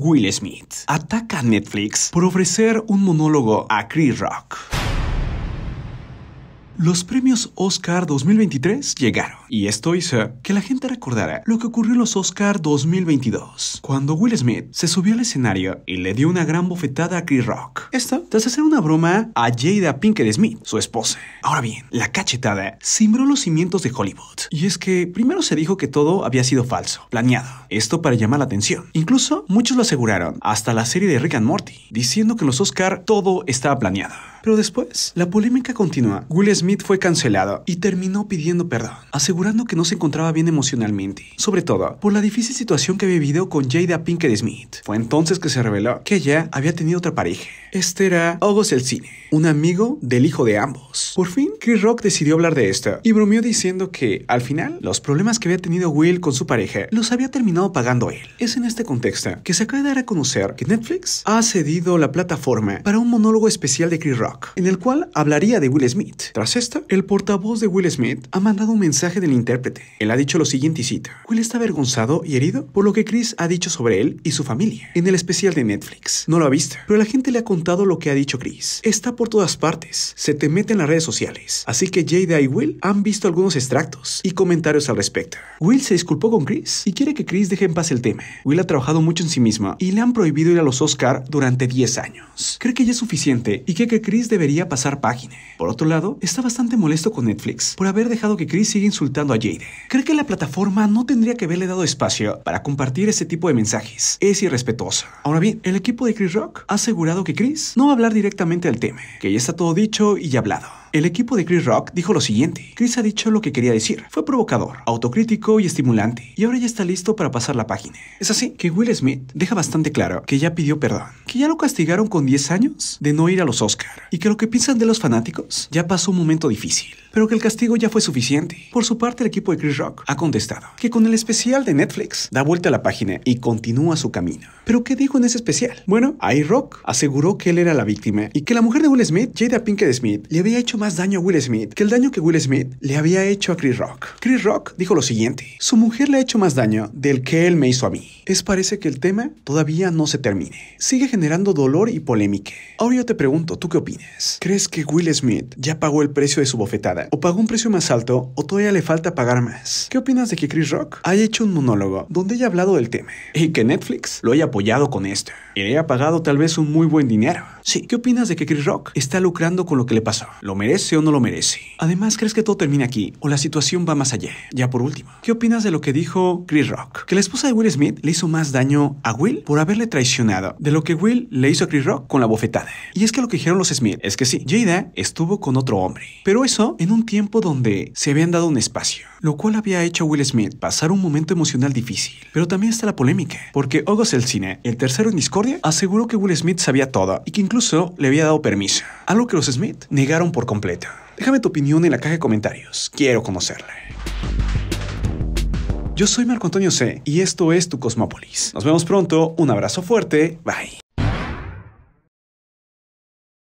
Will Smith ataca a Netflix por ofrecer un monólogo a Chris Rock. Los premios Oscar 2023 llegaron y esto hizo que la gente recordara lo que ocurrió en los Oscar 2022, cuando Will Smith se subió al escenario y le dio una gran bofetada a Chris Rock. Esto tras hacer una broma a Jada Pinkett Smith, su esposa. Ahora bien, la cachetada cimbró los cimientos de Hollywood. Y es que primero se dijo que todo había sido falso, planeado. Esto para llamar la atención. Incluso muchos lo aseguraron, hasta la serie de Rick and Morty, diciendo que en los Oscar todo estaba planeado. Pero después, la polémica continúa. Will Smith fue cancelado y terminó pidiendo perdón, asegurando que no se encontraba bien emocionalmente, sobre todo por la difícil situación que había vivido con Jada Pinkett Smith. Fue entonces que se reveló que ella había tenido otra pareja. Este era August El Cine, un amigo del hijo de ambos. Por fin, Chris Rock decidió hablar de esto y bromeó diciendo que, al final, los problemas que había tenido Will con su pareja los había terminado pagando él. Es en este contexto que se acaba de dar a conocer que Netflix ha cedido la plataforma para un monólogo especial de Chris Rock en el cual hablaría de Will Smith. Tras esta, el portavoz de Will Smith ha mandado un mensaje del intérprete. Él ha dicho lo siguiente y cita. Will está avergonzado y herido por lo que Chris ha dicho sobre él y su familia en el especial de Netflix. No lo ha visto, pero la gente le ha contado lo que ha dicho Chris. Está por todas partes, se te mete en las redes sociales. Así que Jada y Will han visto algunos extractos y comentarios al respecto. Will se disculpó con Chris y quiere que Chris deje en paz el tema. Will ha trabajado mucho en sí misma y le han prohibido ir a los Oscar durante 10 años. Cree que ya es suficiente y que, que Chris debería pasar página. Por otro lado, está bastante molesto con Netflix por haber dejado que Chris siga insultando a Jade. Cree que la plataforma no tendría que haberle dado espacio para compartir ese tipo de mensajes. Es irrespetuoso. Ahora bien, el equipo de Chris Rock ha asegurado que Chris no va a hablar directamente Al tema, que ya está todo dicho y hablado. El equipo de Chris Rock dijo lo siguiente. Chris ha dicho lo que quería decir. Fue provocador, autocrítico y estimulante. Y ahora ya está listo para pasar la página. Es así que Will Smith deja bastante claro que ya pidió perdón. Que ya lo castigaron con 10 años de no ir a los Oscar. Y que lo que piensan de los fanáticos ya pasó un momento difícil pero que el castigo ya fue suficiente. Por su parte, el equipo de Chris Rock ha contestado que con el especial de Netflix da vuelta a la página y continúa su camino. ¿Pero qué dijo en ese especial? Bueno, ahí Rock aseguró que él era la víctima y que la mujer de Will Smith, Jada Pinkett Smith, le había hecho más daño a Will Smith que el daño que Will Smith le había hecho a Chris Rock. Chris Rock dijo lo siguiente, su mujer le ha hecho más daño del que él me hizo a mí. Es parece que el tema todavía no se termine. Sigue generando dolor y polémica. Ahora yo te pregunto, ¿tú qué opinas? ¿Crees que Will Smith ya pagó el precio de su bofetada o pagó un precio más alto, o todavía le falta pagar más. ¿Qué opinas de que Chris Rock haya hecho un monólogo donde haya hablado del tema y que Netflix lo haya apoyado con esto? le pagado tal vez un muy buen dinero. Sí, ¿qué opinas de que Chris Rock está lucrando con lo que le pasó? ¿Lo merece o no lo merece? Además, ¿crees que todo termina aquí o la situación va más allá? Ya por último, ¿qué opinas de lo que dijo Chris Rock? Que la esposa de Will Smith le hizo más daño a Will por haberle traicionado de lo que Will le hizo a Chris Rock con la bofetada. Y es que lo que dijeron los Smith es que sí, Jada estuvo con otro hombre, pero eso en un tiempo donde se habían dado un espacio, lo cual había hecho a Will Smith pasar un momento emocional difícil. Pero también está la polémica, porque el Cine, el tercero en Discord, aseguró que Will Smith sabía todo y que incluso le había dado permiso, algo que los Smith negaron por completo. Déjame tu opinión en la caja de comentarios, quiero conocerle. Yo soy Marco Antonio C y esto es Tu Cosmópolis. Nos vemos pronto, un abrazo fuerte, bye.